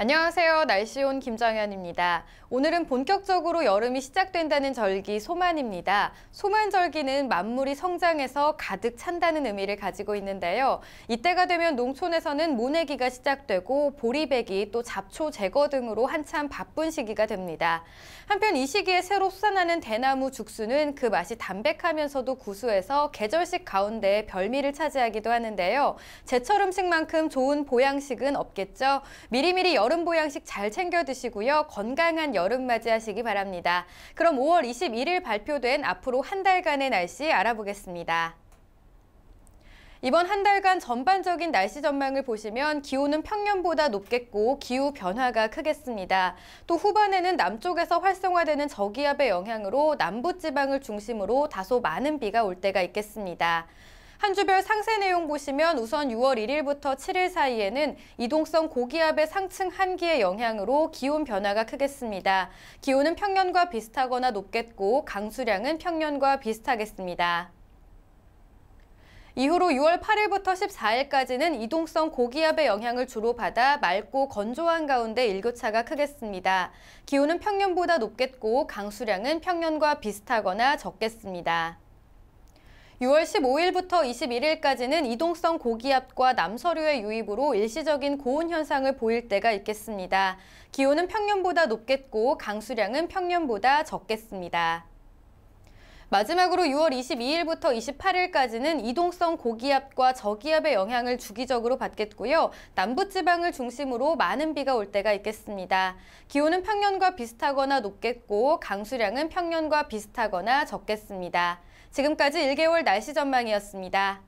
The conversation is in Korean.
안녕하세요. 날씨온 김정현입니다. 오늘은 본격적으로 여름이 시작된다는 절기 소만입니다. 소만절기는 만물이 성장해서 가득 찬다는 의미를 가지고 있는데요. 이때가 되면 농촌에서는 모내기가 시작되고 보리배기 또 잡초 제거 등으로 한참 바쁜 시기가 됩니다. 한편 이 시기에 새로 솟아하는 대나무 죽수는 그 맛이 담백하면서도 구수해서 계절식 가운데 별미를 차지하기도 하는데요. 제철 음식만큼 좋은 보양식은 없겠죠. 미리미리 여름 여름 보양식 잘 챙겨 드시고요. 건강한 여름 맞이하시기 바랍니다. 그럼 5월 21일 발표된 앞으로 한 달간의 날씨 알아보겠습니다. 이번 한 달간 전반적인 날씨 전망을 보시면 기온은 평년보다 높겠고 기후 변화가 크겠습니다. 또 후반에는 남쪽에서 활성화되는 저기압의 영향으로 남부 지방을 중심으로 다소 많은 비가 올 때가 있겠습니다. 한 주별 상세 내용 보시면 우선 6월 1일부터 7일 사이에는 이동성 고기압의 상층 한기의 영향으로 기온 변화가 크겠습니다. 기온은 평년과 비슷하거나 높겠고 강수량은 평년과 비슷하겠습니다. 이후로 6월 8일부터 14일까지는 이동성 고기압의 영향을 주로 받아 맑고 건조한 가운데 일교차가 크겠습니다. 기온은 평년보다 높겠고 강수량은 평년과 비슷하거나 적겠습니다. 6월 15일부터 21일까지는 이동성 고기압과 남서류의 유입으로 일시적인 고온 현상을 보일 때가 있겠습니다. 기온은 평년보다 높겠고 강수량은 평년보다 적겠습니다. 마지막으로 6월 22일부터 28일까지는 이동성 고기압과 저기압의 영향을 주기적으로 받겠고요. 남부지방을 중심으로 많은 비가 올 때가 있겠습니다. 기온은 평년과 비슷하거나 높겠고 강수량은 평년과 비슷하거나 적겠습니다. 지금까지 1개월 날씨 전망이었습니다.